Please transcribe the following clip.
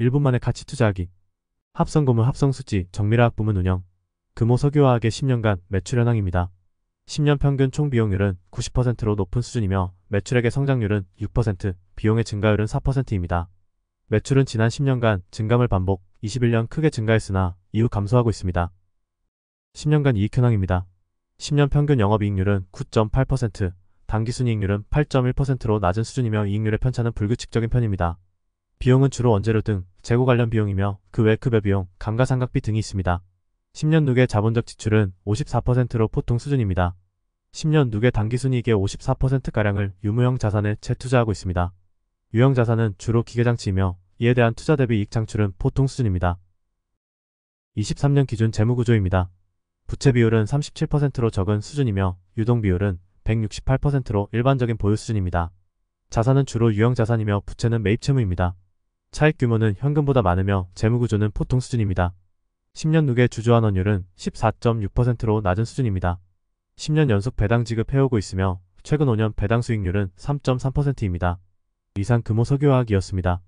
1분 만에 가치 투자하기 합성고문 합성수지 정밀화학 부문 운영 금호석유화학의 10년간 매출 현황입니다. 10년 평균 총 비용률은 90%로 높은 수준이며 매출액의 성장률은 6%, 비용의 증가율은 4%입니다. 매출은 지난 10년간 증감을 반복 21년 크게 증가했으나 이후 감소하고 있습니다. 10년간 이익 현황입니다. 10년 평균 영업이익률은 9.8%, 단기순이익률은 8.1%로 낮은 수준이며 이익률의 편차는 불규칙적인 편입니다. 비용은 주로 원재료 등 재고 관련 비용이며 그 외 급여 비용, 감가상각비 등이 있습니다. 10년 누계 자본적 지출은 54%로 보통 수준입니다. 10년 누계 단기순이익의 54%가량을 유무형 자산에 재투자하고 있습니다. 유형 자산은 주로 기계장치이며 이에 대한 투자 대비 이익 창출은 보통 수준입니다. 23년 기준 재무구조입니다. 부채 비율은 37%로 적은 수준이며 유동 비율은 168%로 일반적인 보유 수준입니다. 자산은 주로 유형 자산이며 부채는 매입 채무입니다. 차익 규모는 현금보다 많으며 재무구조는 보통 수준입니다. 10년 누계 주주환원율은 14.6%로 낮은 수준입니다. 10년 연속 배당 지급해오고 있으며 최근 5년 배당 수익률은 3.3%입니다. 이상 금호 석유화학이었습니다.